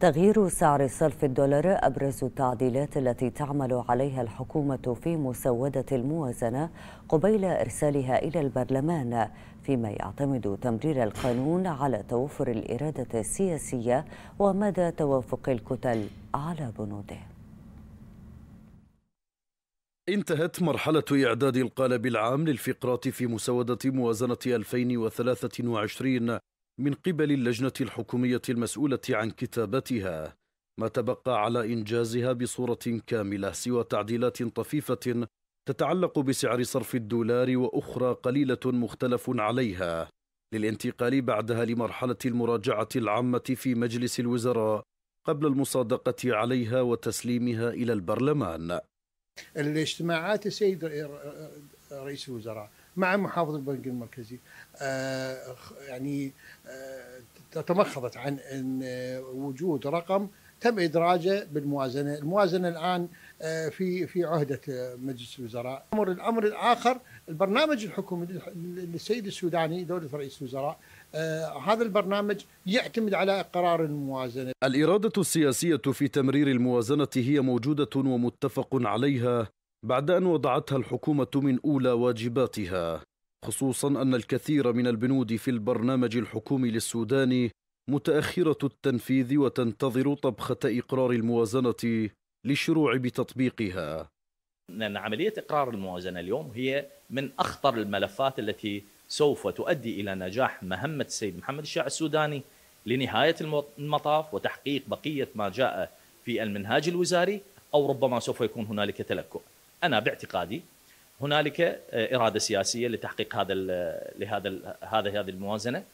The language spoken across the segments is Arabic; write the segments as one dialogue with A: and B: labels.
A: تغيير سعر صرف الدولار أبرز التعديلات التي تعمل عليها الحكومة في مسودة الموازنة قبيل إرسالها إلى البرلمان فيما يعتمد تمرير القانون على توفر الإرادة السياسية ومدى توافق الكتل على بنوده
B: انتهت مرحلة إعداد القالب العام للفقرات في مسودة موازنة 2023 من قبل اللجنة الحكومية المسؤولة عن كتابتها ما تبقى على إنجازها بصورة كاملة سوى تعديلات طفيفة تتعلق بسعر صرف الدولار وأخرى قليلة مختلف عليها للانتقال بعدها لمرحلة المراجعة العامة في مجلس الوزراء قبل المصادقة عليها وتسليمها إلى البرلمان
C: الاجتماعات السيد رئيس الوزراء مع محافظ البنك المركزي آه، يعني آه، تمخضت عن آه، وجود رقم تم ادراجه بالموازنه، الموازنه الان في في عهده مجلس الوزراء. الامر الامر الاخر البرنامج الحكومي للسيد السوداني دوله رئيس الوزراء آه هذا البرنامج يعتمد على قرار الموازنه.
B: الاراده السياسيه في تمرير الموازنه هي موجوده ومتفق عليها بعد أن وضعتها الحكومة من أولى واجباتها خصوصا أن الكثير من البنود في البرنامج الحكومي للسودان متأخرة التنفيذ وتنتظر طبخة إقرار الموازنة للشروع بتطبيقها
D: لأن عملية إقرار الموازنة اليوم هي من أخطر الملفات التي سوف تؤدي إلى نجاح مهمة السيد محمد الشاع السوداني لنهاية المطاف وتحقيق بقية ما جاء في المنهاج الوزاري أو ربما سوف يكون هنالك تلكؤ انا باعتقادي هنالك آه، اراده سياسيه لتحقيق هذا آه، لهذا هذا هذه الموازنه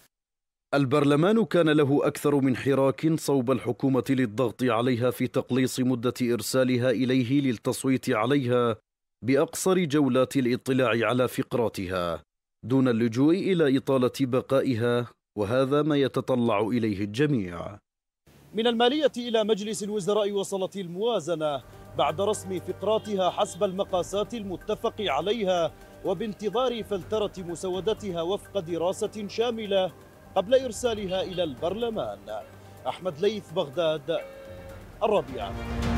B: البرلمان كان له أكثر من حراك صوب الحكومة للضغط عليها في تقليص مدة إرسالها إليه للتصويت عليها بأقصر جولات الاطلاع على فقراتها دون اللجوء إلى إطالة بقائها وهذا ما يتطلع إليه الجميع
E: من المالية إلى مجلس الوزراء وصلت الموازنة بعد رسم فقراتها حسب المقاسات المتفق عليها وبانتظار فلترة مسودتها وفق دراسة شاملة قبل إرسالها إلى البرلمان أحمد ليث بغداد الربيع